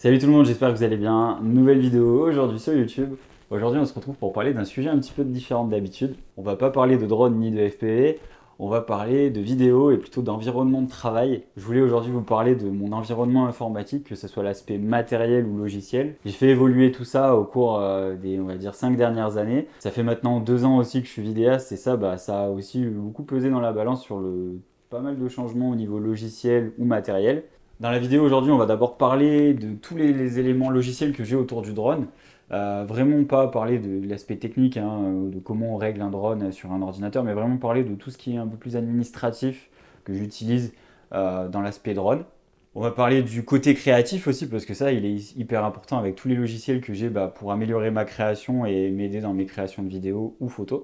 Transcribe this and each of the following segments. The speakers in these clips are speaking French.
Salut tout le monde, j'espère que vous allez bien. Nouvelle vidéo aujourd'hui sur YouTube. Aujourd'hui, on se retrouve pour parler d'un sujet un petit peu différent d'habitude. On va pas parler de drone ni de FPV, on va parler de vidéos et plutôt d'environnement de travail. Je voulais aujourd'hui vous parler de mon environnement informatique, que ce soit l'aspect matériel ou logiciel. J'ai fait évoluer tout ça au cours euh, des, on va dire, 5 dernières années. Ça fait maintenant deux ans aussi que je suis vidéaste et ça, bah, ça a aussi beaucoup pesé dans la balance sur le pas mal de changements au niveau logiciel ou matériel. Dans la vidéo aujourd'hui, on va d'abord parler de tous les, éléments logiciels que j'ai autour du drone. Euh, vraiment pas parler de, l'aspect technique, hein, euh, de comment on règle un drone sur un ordinateur, mais vraiment parler de tout ce qui est un peu plus administratif que j'utilise euh, dans l'aspect drone. On va parler du côté créatif aussi, parce que ça, il est hyper important avec tous les logiciels que j'ai bah, pour améliorer ma création et m'aider dans mes créations de vidéos ou photos.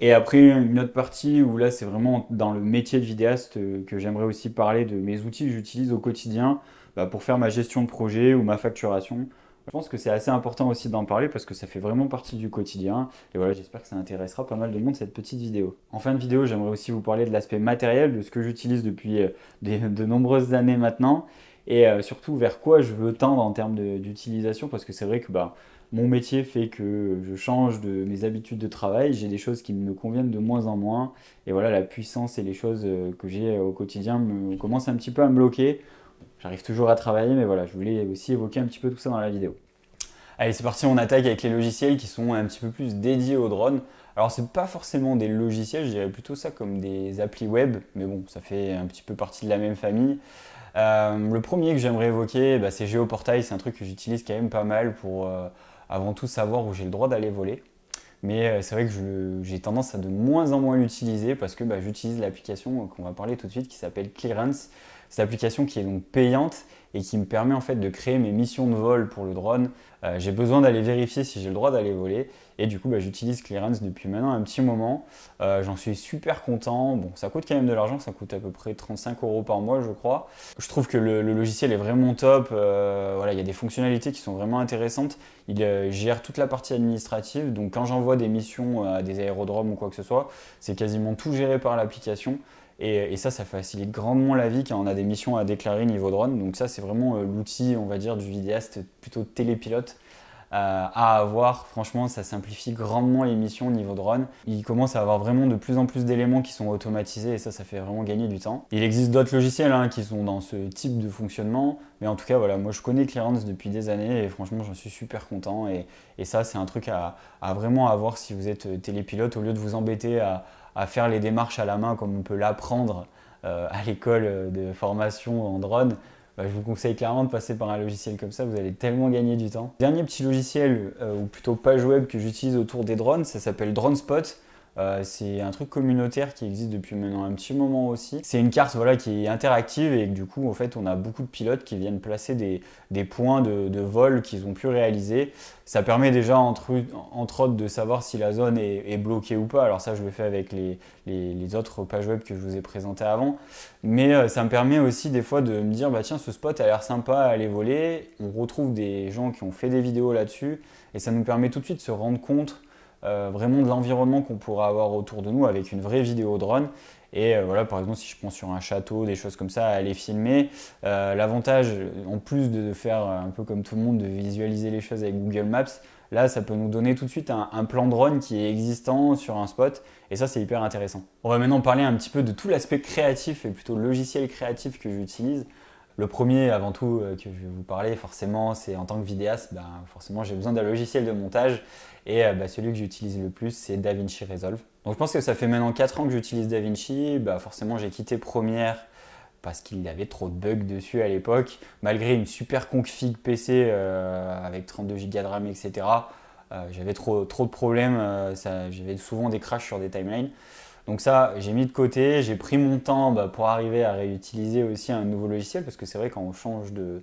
Et après, une autre partie où là, c'est vraiment dans le métier de vidéaste euh, que j'aimerais aussi parler de mes outils que j'utilise au quotidien bah, pour faire ma gestion de projet ou ma facturation. Je pense que c'est assez important aussi d'en parler parce que ça fait vraiment partie du quotidien. Et voilà, j'espère que ça intéressera pas mal de monde cette petite vidéo. En fin de vidéo, j'aimerais aussi vous parler de l'aspect matériel, de ce que j'utilise depuis euh, de nombreuses années maintenant et euh, surtout vers quoi je veux tendre en termes d'utilisation parce que c'est vrai que bah, mon métier fait que je change de mes habitudes de travail, j'ai des choses qui me conviennent de moins en moins. Et voilà, la puissance et les choses euh, que j'ai euh, au quotidien me, commencent un petit peu à me bloquer. J'arrive toujours à travailler, mais voilà, je voulais aussi évoquer un petit peu tout ça dans la vidéo. Allez, c'est parti, on attaque avec les logiciels qui sont un petit peu plus dédiés aux drones. Alors, c'est pas forcément des logiciels, je dirais plutôt ça comme des applis web, mais bon, ça fait un petit peu partie de la même famille. Euh, le premier que j'aimerais évoquer, bah, c'est Géoportail, c'est un truc que j'utilise quand même pas mal pour avant tout savoir où j'ai le droit d'aller voler. Mais euh, c'est vrai que j'ai tendance à de moins en moins l'utiliser parce que bah, j'utilise l'application qu'on va parler tout de suite qui s'appelle Clearance cette application qui est donc payante et qui me permet en fait de créer mes missions de vol pour le drone. Euh, j'ai besoin d'aller vérifier si j'ai le droit d'aller voler et du coup bah, j'utilise Clearance depuis maintenant un petit moment. Euh, j'en suis super content. Bon, ça coûte quand même de l'argent, ça coûte à peu près 35 euros par mois, je crois. Je trouve que le, logiciel est vraiment top. Euh, voilà, il y a des fonctionnalités qui sont vraiment intéressantes. Il gère toute la partie administrative, donc quand j'envoie des missions à des aérodromes ou quoi que ce soit, c'est quasiment tout géré par l'application. Et, ça, ça facilite grandement la vie quand on a des missions à déclarer niveau drone. Donc ça, c'est vraiment euh, l'outil, on va dire, du vidéaste plutôt télépilote euh, à avoir. Franchement, ça simplifie grandement les missions niveau drone. Il commence à avoir vraiment de plus en plus d'éléments qui sont automatisés et ça, ça fait vraiment gagner du temps. Il existe d'autres logiciels hein, qui sont dans ce type de fonctionnement, mais en tout cas, voilà, moi je connais Clearance depuis des années et franchement, j'en suis super content. Et, ça, c'est un truc à, vraiment avoir si vous êtes euh, télépilote au lieu de vous embêter à, à faire les démarches à la main comme on peut l'apprendre euh, à l'école de formation en drone, bah, je vous conseille clairement de passer par un logiciel comme ça, vous allez tellement gagner du temps. Dernier petit logiciel, euh, ou plutôt page web que j'utilise autour des drones, ça s'appelle DroneSpot. Euh, c'est un truc communautaire qui existe depuis maintenant un petit moment aussi. C'est une carte voilà, qui est interactive et du coup, en fait, on a beaucoup de pilotes qui viennent placer des, points de, vol qu'ils ont pu réaliser. Ça permet déjà, entre, autres, de savoir si la zone est, bloquée ou pas. Alors ça, je le fais avec les, autres pages web que je vous ai présentées avant. Mais euh, ça me permet aussi des fois de me dire, bah tiens, ce spot a l'air sympa à aller voler. On retrouve des gens qui ont fait des vidéos là-dessus. Et ça nous permet tout de suite de se rendre compte euh, vraiment de l'environnement qu'on pourra avoir autour de nous avec une vraie vidéo drone. Et euh, voilà, par exemple, si je prends sur un château, des choses comme ça, à aller filmer. Euh, l'avantage, en plus de faire un peu comme tout le monde, de visualiser les choses avec Google Maps, là, ça peut nous donner tout de suite un plan drone qui est existant sur un spot. Et ça, c'est hyper intéressant. On va maintenant parler un petit peu de tout l'aspect créatif et plutôt logiciel créatif que j'utilise. Le premier, avant tout, euh, que je vais vous parler, forcément, c'est en tant que vidéaste, ben, forcément, j'ai besoin d'un logiciel de montage. Et euh, ben, celui que j'utilise le plus, c'est DaVinci Resolve. Donc, je pense que ça fait maintenant 4 ans que j'utilise DaVinci. Ben, forcément, j'ai quitté Premiere parce qu'il y avait trop de bugs dessus à l'époque. Malgré une super config PC euh, avec 32 Go de RAM, etc., j'avais trop, trop de problèmes. j'avais souvent des crashs sur des timelines. Donc ça, j'ai mis de côté, j'ai pris mon temps bah, pour arriver à réutiliser aussi un nouveau logiciel, parce que c'est vrai quand on change de,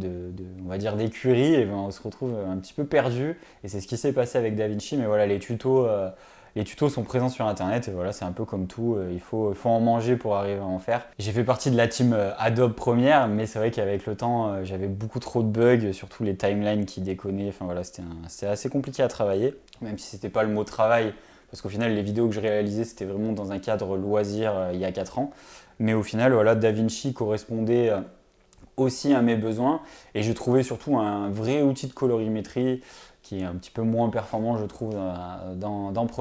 on va dire d'écurie et eh ben, on se retrouve un petit peu perdu et c'est ce qui s'est passé avec DaVinci mais voilà les tutos euh, les tutos sont présents sur internet et voilà c'est un peu comme tout euh, il faut, en manger pour arriver à en faire j'ai fait partie de la team euh, Adobe première mais c'est vrai qu'avec le temps j'avais beaucoup trop de bugs surtout les timelines qui déconnaient enfin voilà c'était assez compliqué à travailler même si c'était pas le mot travail parce qu'au final, les vidéos que je réalisais, c'était vraiment dans un cadre loisir euh, il y a 4 ans. Mais au final, voilà, DaVinci correspondait euh, aussi à mes besoins. Et je trouvais surtout un vrai outil de colorimétrie qui est un petit peu moins performant, je trouve, euh, dans, dans, Donc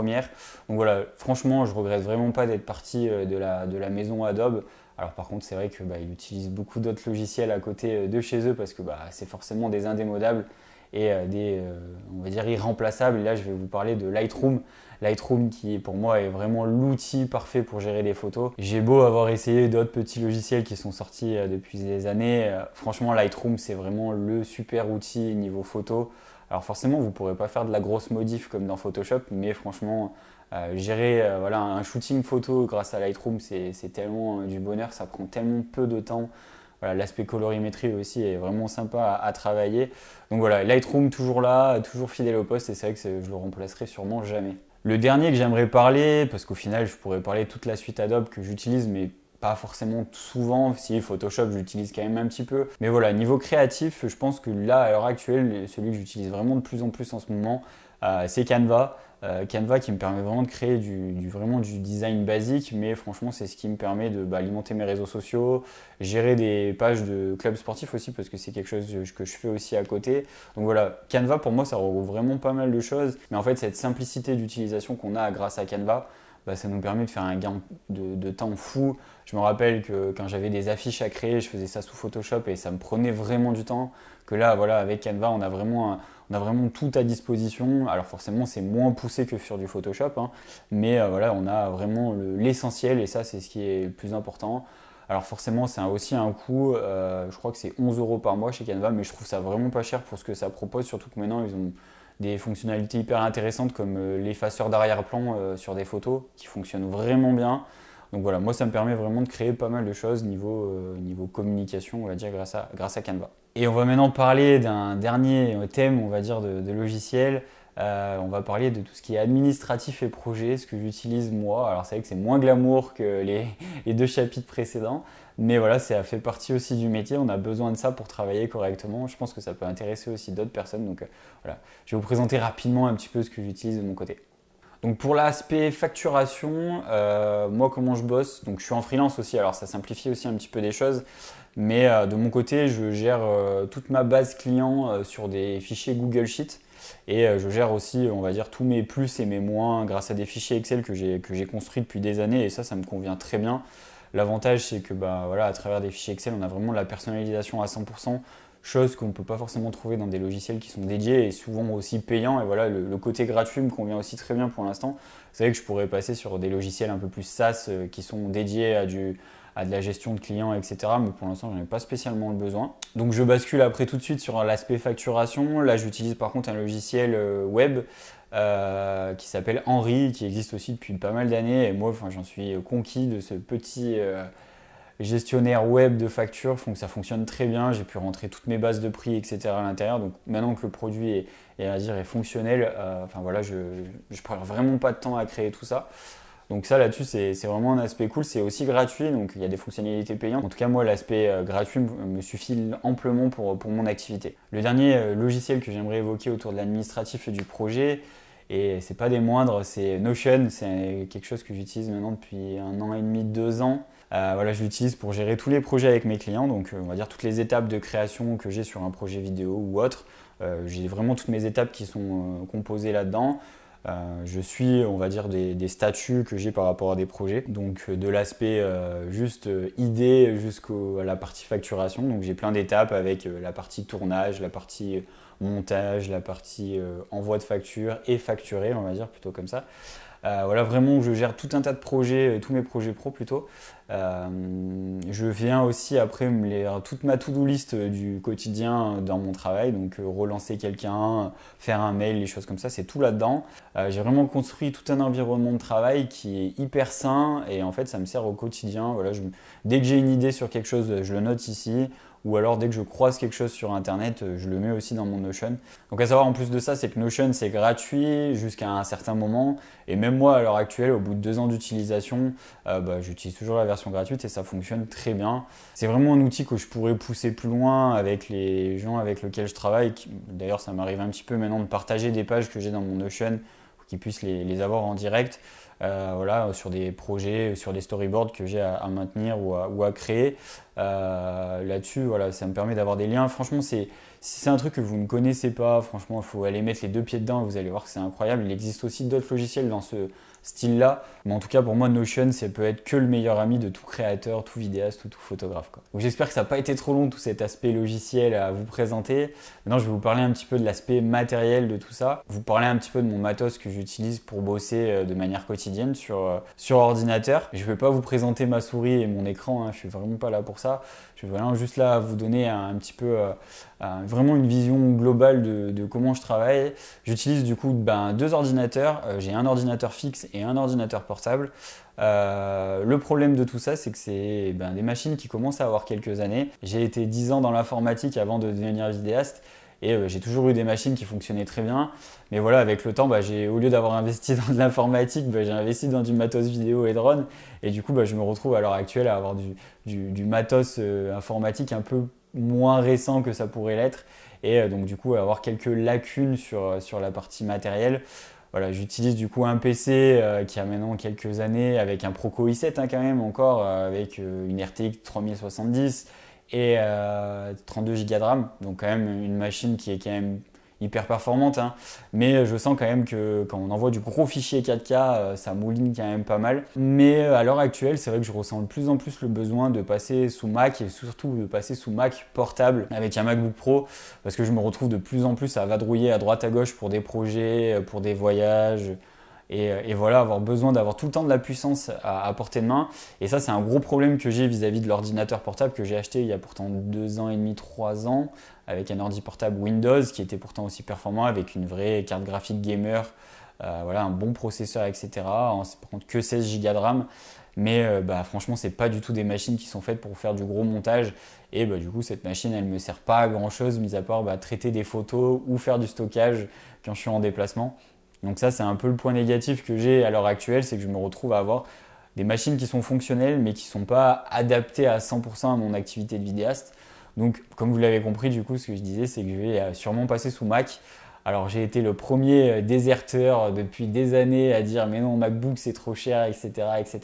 voilà, franchement, je regrette vraiment pas d'être parti de la, de la maison Adobe. Alors par contre, c'est vrai qu'ils bah, utilisent beaucoup d'autres logiciels à côté de chez eux parce que bah, c'est forcément des indémodables et euh, des, euh, on va dire, irremplaçables. Et là, je vais vous parler de Lightroom. Lightroom qui pour moi est vraiment l'outil parfait pour gérer les photos. J'ai beau avoir essayé d'autres petits logiciels qui sont sortis euh, depuis des années, franchement Lightroom c'est vraiment le super outil niveau photo. Alors forcément vous ne pourrez pas faire de la grosse modif comme dans Photoshop, mais franchement gérer voilà, un shooting photo grâce à Lightroom c'est tellement du bonheur, ça prend tellement peu de temps l'aspect colorimétrie aussi est vraiment sympa à, travailler. Donc voilà, Lightroom toujours là, toujours fidèle au poste, et c'est vrai que je le remplacerai sûrement jamais. Le dernier que j'aimerais parler, parce qu'au final je pourrais parler toute la suite Adobe que j'utilise, mais pas forcément souvent. Si Photoshop, j'utilise quand même un petit peu. Mais voilà, niveau créatif, je pense que là, à l'heure actuelle, celui que j'utilise vraiment de plus en plus en ce moment, euh, c'est Canva. Euh, Canva qui me permet vraiment de créer du, vraiment du design basique, mais franchement c'est ce qui me permet d'alimenter bah, mes réseaux sociaux, gérer des pages de clubs sportifs aussi parce que c'est quelque chose que je fais aussi à côté. Donc voilà, Canva pour moi ça regroupe vraiment pas mal de choses, mais en fait cette simplicité d'utilisation qu'on a grâce à Canva, bah, ça nous permet de faire un gain de, temps fou. Je me rappelle que quand j'avais des affiches à créer, je faisais ça sous Photoshop et ça me prenait vraiment du temps. Que là, voilà, avec Canva, on a vraiment un, on a vraiment tout à disposition. Alors forcément, c'est moins poussé que sur du Photoshop, hein, mais euh, voilà, on a vraiment l'essentiel et ça, c'est ce qui est le plus important. Alors forcément, c'est aussi un coût, euh, je crois que c'est 11 euros par mois chez Canva, mais je trouve ça vraiment pas cher pour ce que ça propose, surtout que maintenant, ils ont des fonctionnalités hyper intéressantes comme euh, l'effaceur d'arrière-plan sur des photos qui fonctionne vraiment bien. Donc voilà, moi ça me permet vraiment de créer pas mal de choses niveau, niveau communication, on va dire, grâce à, grâce à Canva. Et on va maintenant parler d'un dernier thème, on va dire, de, de logiciel. Euh, on va parler de tout ce qui est administratif et projet, ce que j'utilise moi. Alors c'est vrai que c'est moins glamour que les, deux chapitres précédents, mais voilà, ça fait partie aussi du métier. On a besoin de ça pour travailler correctement. Je pense que ça peut intéresser aussi d'autres personnes. Donc euh, voilà, je vais vous présenter rapidement un petit peu ce que j'utilise de mon côté. Donc pour l'aspect facturation, euh, moi comment je bosse, donc je suis en freelance aussi, alors ça simplifie aussi un petit peu des choses. Mais euh, de mon côté, je gère euh, toute ma base client euh, sur des fichiers Google Sheets. Et je gère aussi, on va dire, tous mes plus et mes moins grâce à des fichiers Excel que j'ai construits depuis des années. Et ça, ça me convient très bien. L'avantage, c'est que bah, voilà, à travers des fichiers Excel, on a vraiment la personnalisation à 100%, chose qu'on ne peut pas forcément trouver dans des logiciels qui sont dédiés et souvent aussi payants. Et voilà, le, côté gratuit me convient aussi très bien pour l'instant. Vous savez que je pourrais passer sur des logiciels un peu plus SaaS qui sont dédiés à du à de la gestion de clients, etc. Mais pour l'instant, n'en ai pas spécialement le besoin. Donc je bascule après tout de suite sur l'aspect facturation. Là, j'utilise par contre un logiciel euh, web. Euh, qui s'appelle Henri, qui existe aussi depuis pas mal d'années. Et moi, enfin, j'en suis conquis de ce petit euh, gestionnaire web de facture. Font que ça fonctionne très bien. J'ai pu rentrer toutes mes bases de prix, etc. à l'intérieur. Donc maintenant que le produit est, à dire, est fonctionnel, enfin voilà, je ne prends vraiment pas de temps à créer tout ça. Donc ça là-dessus c'est vraiment un aspect cool, c'est aussi gratuit, donc il y a des fonctionnalités payantes. En tout cas moi l'aspect euh, gratuit me suffit amplement pour, pour mon activité. Le dernier euh, logiciel que j'aimerais évoquer autour de l'administratif du projet, et c'est pas des moindres, c'est Notion, c'est quelque chose que j'utilise maintenant depuis un an et demi, deux ans. Euh, voilà, je l'utilise pour gérer tous les projets avec mes clients, donc on va dire toutes les étapes de création que j'ai sur un projet vidéo ou autre. j'ai vraiment toutes mes étapes qui sont composées là-dedans. Euh, je suis, on va dire, des, statuts que j'ai par rapport à des projets. Donc euh, de l'aspect euh, juste idée jusqu'à la partie facturation. Donc j'ai plein d'étapes avec la partie tournage, la partie montage, la partie envoi de facture et facturé, on va dire plutôt comme ça. voilà, vraiment, je gère tout un tas de projets, tous mes projets pro plutôt. Euh, je viens aussi après me lire euh, toute ma to-do list euh, du quotidien dans mon travail, donc relancer quelqu'un, faire un mail, les choses comme ça, c'est tout là-dedans. j'ai vraiment construit tout un environnement de travail qui est hyper sain et en fait ça me sert au quotidien. Voilà, je, dès que j'ai une idée sur quelque chose, je le note ici. Ou alors dès que je croise quelque chose sur internet, je le mets aussi dans mon Notion. Donc à savoir en plus de ça, c'est que Notion c'est gratuit jusqu'à un certain moment. Et même moi à l'heure actuelle, au bout de deux ans d'utilisation, bah, j'utilise toujours la version gratuite et ça fonctionne très bien. C'est vraiment un outil que je pourrais pousser plus loin avec les gens avec lesquels je travaille. D'ailleurs, ça m'arrive un petit peu maintenant de partager des pages que j'ai dans mon Notion pour qu'ils puissent les, avoir en direct. Euh, voilà, sur des projets, sur des storyboards que j'ai à, maintenir ou à, créer. Euh, là-dessus, voilà, ça me permet d'avoir des liens. Franchement, c'est si c'est un truc que vous ne connaissez pas, franchement, il faut aller mettre les deux pieds dedans, vous allez voir que c'est incroyable. Il existe aussi d'autres logiciels dans ce, style-là. Mais en tout cas, pour moi, Notion, ça peut être que le meilleur ami de tout créateur, tout vidéaste ou tout photographe. Donc j'espère que ça n'a pas été trop long, tout cet aspect logiciel à vous présenter. Maintenant, je vais vous parler un petit peu de l'aspect matériel de tout ça. Vous parler un petit peu de mon matos que j'utilise pour bosser euh, de manière quotidienne sur, euh, sur ordinateur. Je ne vais pas vous présenter ma souris et mon écran, je hein. je suis vraiment pas là pour ça. Je vais vraiment juste là vous donner un, petit peu, euh, vraiment une vision globale de, comment je travaille. J'utilise du coup ben, deux ordinateurs. J'ai un ordinateur fixe et un ordinateur portable. Euh, le problème de tout ça, c'est que c'est eh ben, des machines qui commencent à avoir quelques années. J'ai été 10 ans dans l'informatique avant de devenir vidéaste. Et euh, j'ai toujours eu des machines qui fonctionnaient très bien. Mais voilà, avec le temps, bah, au lieu d'avoir investi dans de l'informatique, bah, j'ai investi dans du matos vidéo et drone. Et du coup, bah, je me retrouve à l'heure actuelle à avoir du, matos euh, informatique un peu moins récent que ça pourrait l'être. Et donc, du coup, avoir quelques lacunes sur la partie matérielle. Voilà, j'utilise du coup un PC euh, qui a maintenant quelques années avec un Proco i7 hein, quand même encore, euh, avec euh, une RTX 3070 et 32 Go de RAM. Donc quand même une machine qui est quand même hyper performante, hein. mais je sens quand même que quand on envoie du gros fichier 4K, euh, ça mouline quand même pas mal. Mais euh, à l'heure actuelle, c'est vrai que je ressens de plus en plus le besoin de passer sous Mac et surtout de passer sous Mac portable avec un MacBook Pro, parce que je me retrouve de plus en plus à vadrouiller à droite à gauche pour des projets, pour des voyages, euh, et, voilà, avoir besoin d'avoir tout le temps de la puissance à, portée de main. Et ça, c'est un gros problème que j'ai vis-à-vis de l'ordinateur portable que j'ai acheté il y a pourtant deux ans et demi, trois ans, avec un ordi portable Windows qui était pourtant aussi performant, avec une vraie carte graphique gamer, euh, voilà, un bon processeur, etc. En se que 16 Go de RAM. Mais franchement, euh, ce franchement, c'est pas du tout des machines qui sont faites pour faire du gros montage. Et bah, du coup, cette machine, elle ne me sert pas à grand chose, mis à part bah, traiter des photos ou faire du stockage quand je suis en déplacement. Donc ça, c'est un peu le point négatif que j'ai à l'heure actuelle, c'est que je me retrouve à avoir des machines qui sont fonctionnelles mais qui ne sont pas adaptées à 100% à mon activité de vidéaste. Donc comme vous l'avez compris, du coup, ce que je disais, c'est que je vais euh, sûrement passer sous Mac. Alors j'ai été le premier euh, déserteur euh, depuis des années à dire mais non MacBook c'est trop cher etc etc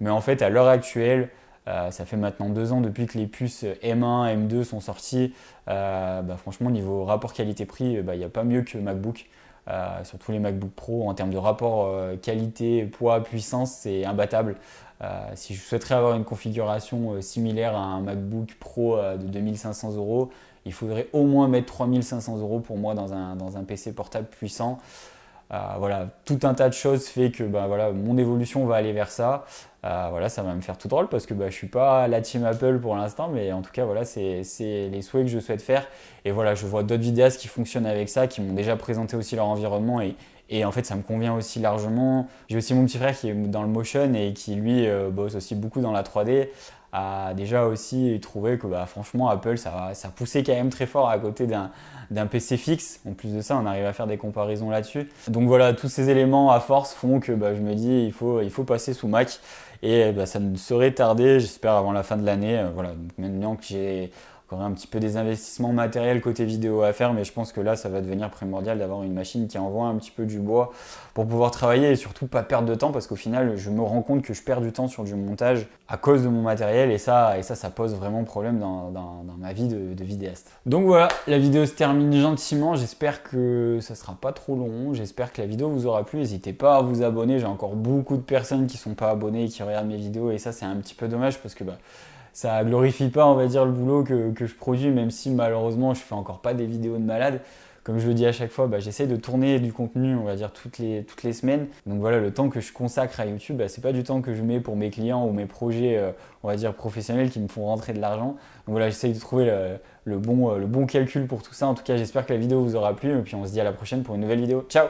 mais en fait à l'heure actuelle ça fait maintenant deux ans depuis que les puces M1 M2 sont sorties bah, franchement niveau rapport qualité prix bah, il n'y a pas mieux que MacBook Surtout euh, sur tous les MacBook Pro, en termes de rapport euh, qualité, poids, puissance, c'est imbattable. Euh, si je souhaiterais avoir une configuration similaire à un MacBook Pro de 2500 euros, il faudrait au moins mettre 3500 euros pour moi dans un PC portable puissant. Euh, voilà, tout un tas de choses fait que bah, voilà, mon évolution va aller vers ça. Euh, voilà, ça va me faire tout drôle parce que bah, je ne suis pas la team Apple pour l'instant, mais en tout cas, voilà, c'est les souhaits que je souhaite faire. Et voilà, je vois d'autres vidéastes qui fonctionnent avec ça, qui m'ont déjà présenté aussi leur environnement et, et en fait, ça me convient aussi largement. J'ai aussi mon petit frère qui est dans le motion et qui, lui, euh, bosse aussi beaucoup dans la 3D a déjà aussi trouvé que bah, franchement Apple ça, ça poussait quand même très fort à côté d'un PC fixe. En plus de ça, on arrive à faire des comparaisons là-dessus. Donc voilà, tous ces éléments à force font que bah, je me dis il faut, il faut passer sous Mac et bah, ça ne serait tardé, j'espère avant la fin de l'année. Euh, voilà, maintenant que j'ai encore un petit peu des investissements matériels côté vidéo à faire, mais je pense que là, ça va devenir primordial d'avoir une machine qui envoie un petit peu du bois pour pouvoir travailler et surtout pas perdre de temps parce qu'au final, je me rends compte que je perds du temps sur du montage à cause de mon matériel et ça, et ça, ça pose vraiment problème dans, ma vie de, de, vidéaste. Donc voilà, la vidéo se termine gentiment. J'espère que ça sera pas trop long. J'espère que la vidéo vous aura plu. N'hésitez pas à vous abonner. J'ai encore beaucoup de personnes qui sont pas abonnées et qui regardent mes vidéos et ça, c'est un petit peu dommage parce que bah, ça glorifie pas, on va dire, le boulot que, je produis, même si malheureusement je fais encore pas des vidéos de malade. Comme je le dis à chaque fois, bah, j'essaie de tourner du contenu, on va dire, toutes les, toutes les semaines. Donc voilà, le temps que je consacre à YouTube, bah, c'est pas du temps que je mets pour mes clients ou mes projets, euh, on va dire, professionnels qui me font rentrer de l'argent. Donc voilà, j'essaie de trouver le, bon, euh, le bon calcul pour tout ça. En tout cas, j'espère que la vidéo vous aura plu. Et puis on se dit à la prochaine pour une nouvelle vidéo. Ciao